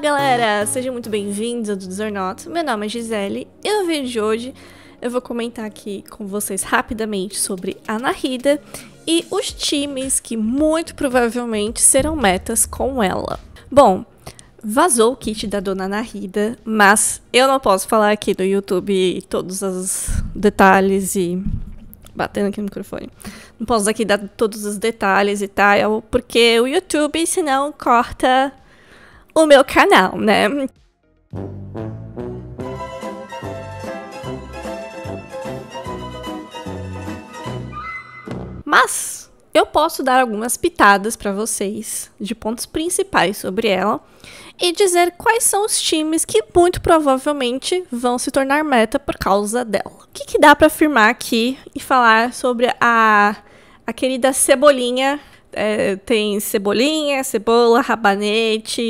galera! sejam muito bem-vindos ao Desornoto. Meu nome é Gisele e no vídeo de hoje eu vou comentar aqui com vocês rapidamente sobre a Narida e os times que muito provavelmente serão metas com ela. Bom, vazou o kit da Dona Narida, mas eu não posso falar aqui do YouTube todos os detalhes e batendo aqui no microfone. Não posso aqui dar todos os detalhes e tal, porque o YouTube, senão, corta o meu canal, né? Mas eu posso dar algumas pitadas para vocês de pontos principais sobre ela e dizer quais são os times que muito provavelmente vão se tornar meta por causa dela. O que, que dá para afirmar aqui e falar sobre a, a querida Cebolinha é, tem cebolinha, cebola, rabanete.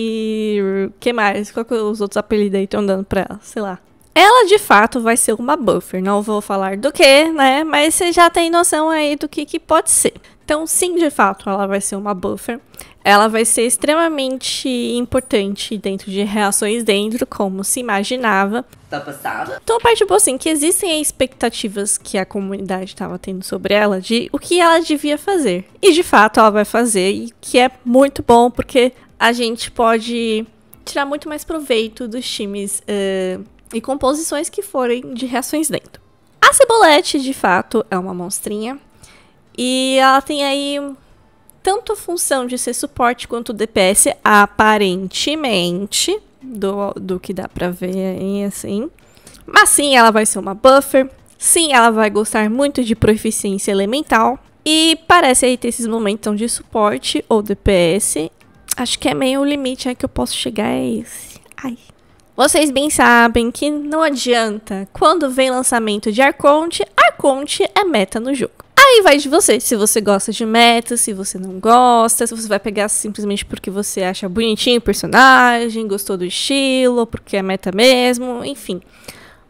que mais? Qual que é os outros apelidos aí estão dando pra ela? Sei lá. Ela de fato vai ser uma buffer, não vou falar do que, né? Mas você já tem noção aí do que, que pode ser. Então, sim, de fato, ela vai ser uma buffer ela vai ser extremamente importante dentro de reações dentro, como se imaginava. Tá passada? Então, a parte boa, assim, que existem expectativas que a comunidade estava tendo sobre ela, de o que ela devia fazer. E, de fato, ela vai fazer, e que é muito bom, porque a gente pode tirar muito mais proveito dos times uh, e composições que forem de reações dentro. A Cebolete, de fato, é uma monstrinha. E ela tem aí tanto a função de ser suporte quanto DPS, aparentemente, do, do que dá pra ver aí, assim. Mas sim, ela vai ser uma buffer. Sim, ela vai gostar muito de proficiência elemental. E parece aí ter esses momentos de suporte ou DPS. Acho que é meio o limite aí que eu posso chegar é esse. Ai. Vocês bem sabem que não adianta. Quando vem lançamento de Arconte, Arconte é meta no jogo. Aí vai de você, se você gosta de meta, se você não gosta, se você vai pegar simplesmente porque você acha bonitinho o personagem, gostou do estilo, porque é meta mesmo, enfim.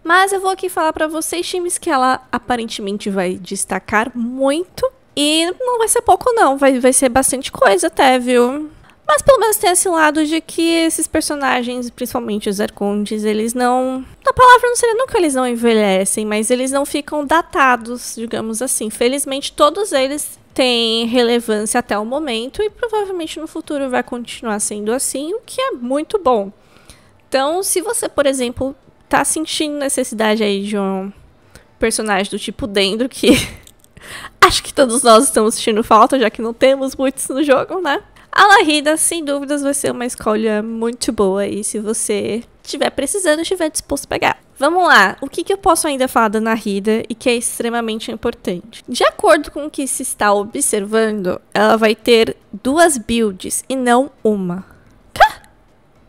Mas eu vou aqui falar para vocês times que ela aparentemente vai destacar muito e não vai ser pouco não, vai, vai ser bastante coisa até, viu? Mas pelo menos tem esse lado de que esses personagens, principalmente os arcontes, eles não. A palavra não seria não que eles não envelhecem, mas eles não ficam datados, digamos assim. Felizmente, todos eles têm relevância até o momento e provavelmente no futuro vai continuar sendo assim, o que é muito bom. Então, se você, por exemplo, tá sentindo necessidade aí de um personagem do tipo Dendro, que acho que todos nós estamos sentindo falta, já que não temos muitos no jogo, né? A Larrida, sem dúvidas, vai ser uma escolha muito boa e se você estiver precisando, estiver disposto a pegar. Vamos lá, o que, que eu posso ainda falar da Narida e que é extremamente importante? De acordo com o que se está observando, ela vai ter duas builds e não uma. Cá!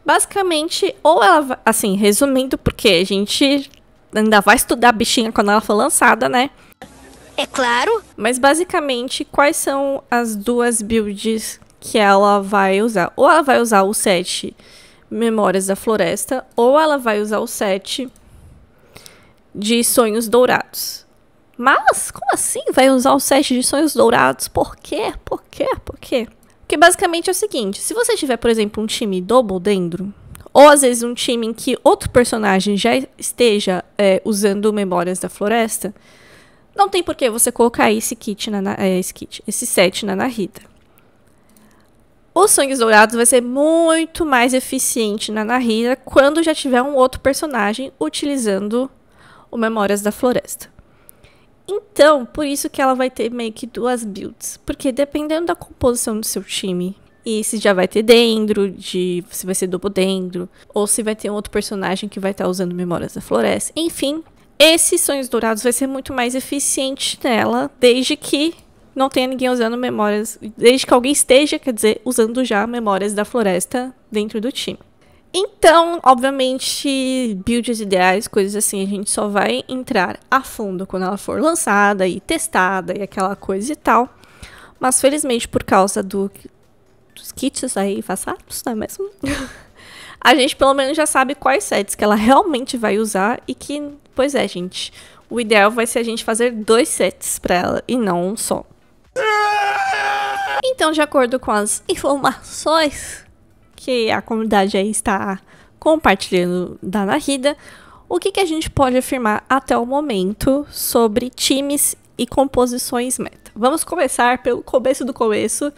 Basicamente, ou ela vai, assim, resumindo, porque a gente ainda vai estudar a bichinha quando ela for lançada, né? É claro! Mas basicamente, quais são as duas builds que ela vai usar. Ou ela vai usar o set Memórias da Floresta, ou ela vai usar o set de Sonhos Dourados. Mas, como assim vai usar o set de Sonhos Dourados? Por quê? Por quê? Por quê? Porque basicamente é o seguinte, se você tiver, por exemplo, um time double dendro, ou às vezes um time em que outro personagem já esteja é, usando Memórias da Floresta, não tem por que você colocar esse kit na, na é, esse kit, esse set na Narita. Os Sangues Dourados vai ser muito mais eficiente na Nahira quando já tiver um outro personagem utilizando o Memórias da Floresta. Então, por isso que ela vai ter meio que duas builds. Porque dependendo da composição do seu time, e se já vai ter dendro, de se vai ser duplo dendro, ou se vai ter um outro personagem que vai estar usando Memórias da Floresta. Enfim, esses Sonhos Dourados vai ser muito mais eficiente nela, desde que não tenha ninguém usando memórias, desde que alguém esteja, quer dizer, usando já memórias da floresta dentro do time. Então, obviamente, builds ideais, coisas assim, a gente só vai entrar a fundo quando ela for lançada e testada e aquela coisa e tal. Mas felizmente, por causa do, dos kits aí passados, não é mesmo? a gente pelo menos já sabe quais sets que ela realmente vai usar e que, pois é, gente, o ideal vai ser a gente fazer dois sets para ela e não um só. Então, de acordo com as informações que a comunidade aí está compartilhando da Narida, o que, que a gente pode afirmar até o momento sobre times e composições meta? Vamos começar pelo começo do começo,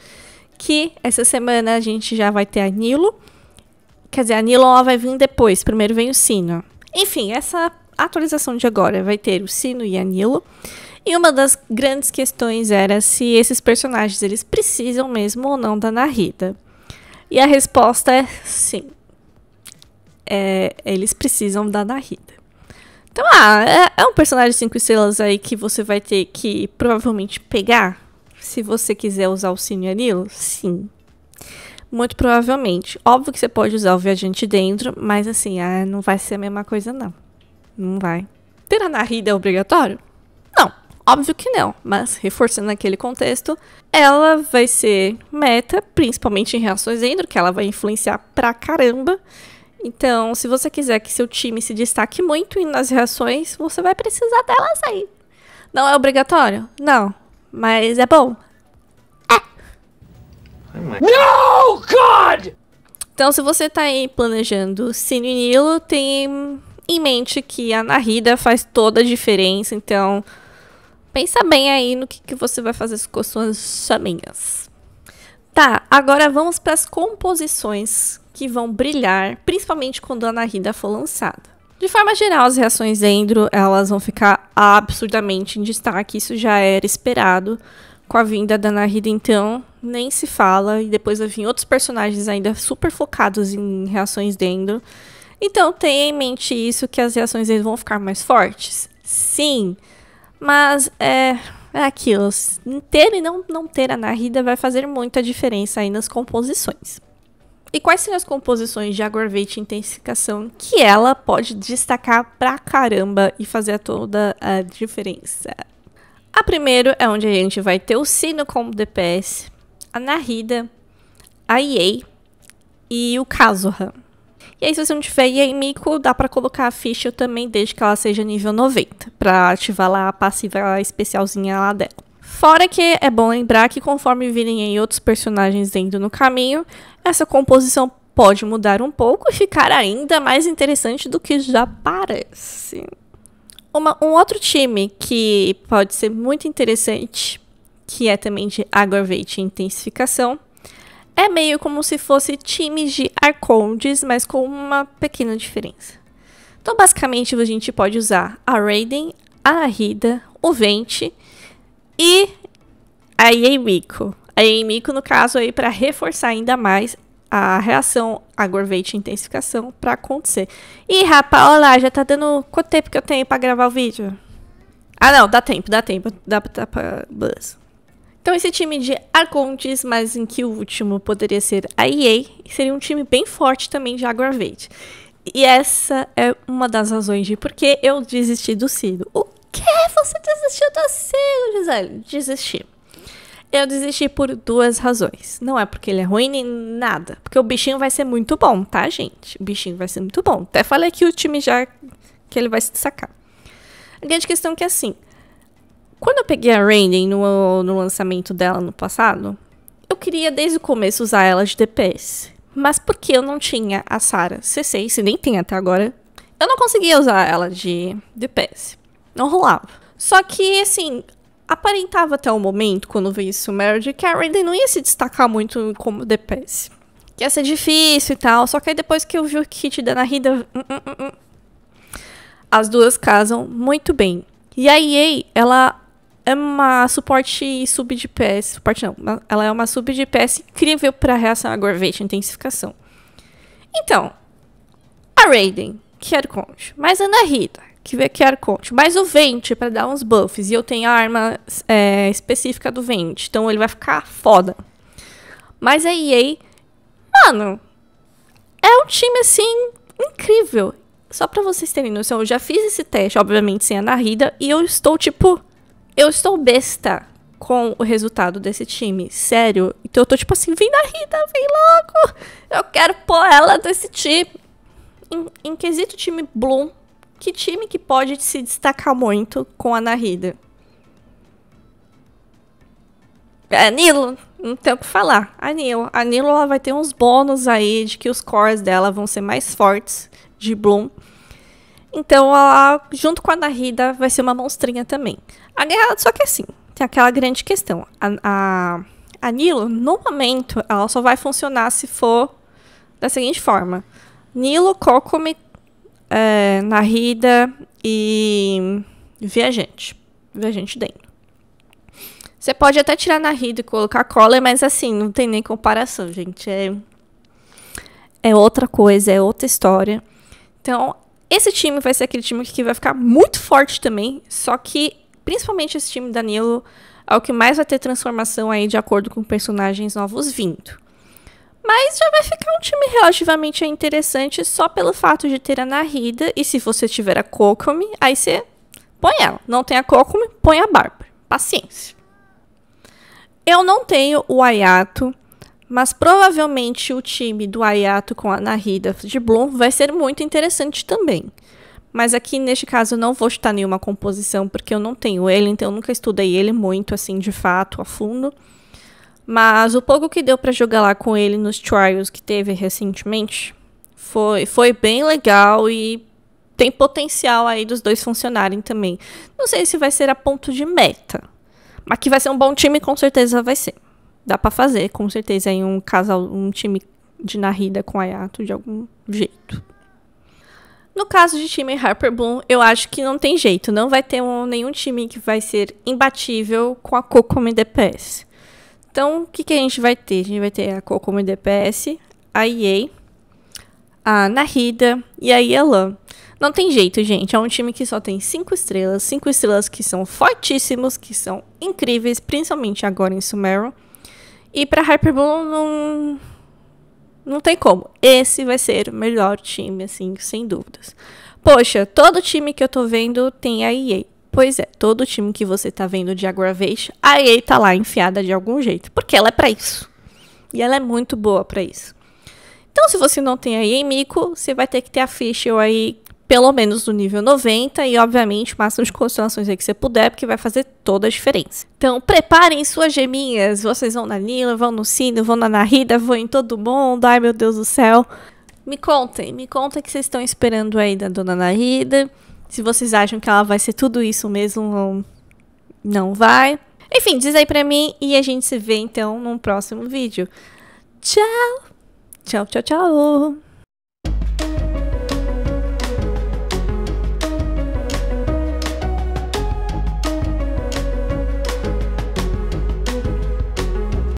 que essa semana a gente já vai ter a Nilo. Quer dizer, a Nilo ela vai vir depois, primeiro vem o Sino. Enfim, essa atualização de agora vai ter o Sino e a Nilo. E uma das grandes questões era se esses personagens eles precisam mesmo ou não da Narita. E a resposta é sim. É, eles precisam da Narita. Então, ah, é, é um personagem de 5 estrelas aí que você vai ter que provavelmente pegar se você quiser usar o Cine Anilo? Sim. Muito provavelmente. Óbvio que você pode usar o Viajante dentro, mas assim, ah, não vai ser a mesma coisa, não. Não vai. Ter a Narida é obrigatório? Óbvio que não, mas reforçando aquele contexto, ela vai ser meta, principalmente em reações endro, que ela vai influenciar pra caramba. Então, se você quiser que seu time se destaque muito nas reações, você vai precisar delas aí. Não é obrigatório? Não. Mas é bom. É. Não, God! Então, se você tá aí planejando Sino e Nilo, tem em mente que a Narida faz toda a diferença. Então, Pensa bem aí no que, que você vai fazer com suas chaminhas. Tá, agora vamos para as composições que vão brilhar, principalmente quando a Anahida for lançada. De forma geral, as reações dentro elas vão ficar absurdamente em destaque, isso já era esperado. Com a vinda da Anahida, então, nem se fala, e depois vai vir outros personagens ainda super focados em reações dentro. Então, tenha em mente isso, que as reações Endro vão ficar mais fortes. Sim, mas é, é aquilo. Ter e não, não ter narida vai fazer muita diferença aí nas composições. E quais são as composições de agravate intensificação que ela pode destacar pra caramba e fazer toda a diferença? A primeiro é onde a gente vai ter o sino como DPS, a Narida, a EA e o Kazuha. E aí, se você não tiver Mico, dá para colocar a ficha também, desde que ela seja nível 90, para ativar lá a passiva especialzinha lá dela. Fora que é bom lembrar que conforme virem aí outros personagens indo no caminho, essa composição pode mudar um pouco e ficar ainda mais interessante do que já parece. Uma, um outro time que pode ser muito interessante, que é também de agravate e intensificação, é meio como se fosse times de arcondes, mas com uma pequena diferença. Então, basicamente, a gente pode usar a Raiden, a Rida, o Vente e a Yemiko. A Yemiko, no caso, aí para reforçar ainda mais a reação agorvate intensificação para acontecer. Ih, rapaz, olá, já tá dando quanto tempo que eu tenho para gravar o vídeo? Ah, não, dá tempo, dá tempo, dá, dá para então esse time de Arcontes, mas em que o último poderia ser a EA, seria um time bem forte também de Aggravate. E essa é uma das razões de por que eu desisti do Cido. O que? Você desistiu do Cido, Gisele? Desisti. Eu desisti por duas razões. Não é porque ele é ruim nem nada. Porque o bichinho vai ser muito bom, tá, gente? O bichinho vai ser muito bom. Até falei que o time já... que ele vai se destacar. A grande questão é que, assim, quando eu peguei a Raiden no, no lançamento dela no passado, eu queria desde o começo usar ela de DPS. Mas porque eu não tinha a Sara C6, se nem tem até agora, eu não conseguia usar ela de DPS. Não rolava. Só que, assim, aparentava até o momento, quando veio isso, merge que a Raiden não ia se destacar muito como DPS. Que ia ser difícil e tal, só que aí depois que eu vi o kit da Narida... Hum, hum, hum, hum, as duas casam muito bem. E a EA, ela é uma suporte sub de PS. Suporte não, ela é uma sub de PS incrível para reação a Gorvete, intensificação. Então, a Raiden, que é conte, mais a Ana Rita, que vê que era mais o Vente para dar uns buffs, e eu tenho a arma é, específica do Vente, então ele vai ficar foda. Mas a EA, mano, é um time assim incrível. Só para vocês terem noção, eu já fiz esse teste, obviamente, sem a Narida, e eu estou tipo eu estou besta com o resultado desse time. Sério. Então eu tô tipo assim, vem da Rita, vem logo! Eu quero pôr ela desse time. Em, em quesito time Bloom, que time que pode se destacar muito com a Narida? É, Nilo, não tem o que falar. A Nilo. A Nilo ela vai ter uns bônus aí de que os cores dela vão ser mais fortes de Bloom. Então ela, junto com a Narida, vai ser uma monstrinha também. A guerra, só que assim, tem aquela grande questão. A, a, a Nilo, no momento, ela só vai funcionar se for da seguinte forma: Nilo, Kokomi, é, Narida e Viajante. Viajante dentro. Você pode até tirar Narida e colocar cola, mas assim, não tem nem comparação, gente. É, é outra coisa, é outra história. Então, esse time vai ser aquele time que vai ficar muito forte também, só que principalmente esse time Danilo é o que mais vai ter transformação aí de acordo com personagens novos vindo. Mas já vai ficar um time relativamente interessante só pelo fato de ter a Narida e se você tiver a Kokomi, aí você põe ela. Não tem a Kokomi, põe a Bárbara. Paciência. Eu não tenho o Ayato mas provavelmente o time do Ayato com a Narida de Bloom vai ser muito interessante também. Mas aqui, neste caso, eu não vou chutar nenhuma composição, porque eu não tenho ele, então eu nunca estudei ele muito, assim, de fato, a fundo. Mas o pouco que deu para jogar lá com ele nos trials que teve recentemente foi, foi bem legal e tem potencial aí dos dois funcionarem também. Não sei se vai ser a ponto de meta, mas que vai ser um bom time, com certeza vai ser dá para fazer, com certeza, em um casal, um time de Narrida com Ayato de algum jeito. No caso de time Harper Bloom, eu acho que não tem jeito. Não vai ter um, nenhum time que vai ser imbatível com a Kokomi DPS. Então, o que, que a gente vai ter? A gente vai ter a Kokomi DPS, a EA, a Narida e a Yelan. Não tem jeito, gente. É um time que só tem cinco estrelas. Cinco estrelas que são fortíssimos, que são incríveis, principalmente agora em Sumeru. E para Hyperboom não não tem como. Esse vai ser o melhor time, assim, sem dúvidas. Poxa, todo time que eu tô vendo tem a EA. Pois é, todo time que você tá vendo de Aggravation, a EA tá lá enfiada de algum jeito, porque ela é para isso. E ela é muito boa para isso. Então, se você não tem a EA Mico, você vai ter que ter a Fischl aí pelo menos no nível 90 e, obviamente, o máximo de constelações aí que você puder, porque vai fazer toda a diferença. Então, preparem suas geminhas. Vocês vão na Nila, vão no Sino, vão na Narida, vão em todo mundo. Ai, meu Deus do céu. Me contem, me contem o que vocês estão esperando aí da Dona Narida. Se vocês acham que ela vai ser tudo isso mesmo, não, não vai. Enfim, diz aí pra mim e a gente se vê então num próximo vídeo. Tchau! Tchau, tchau, tchau!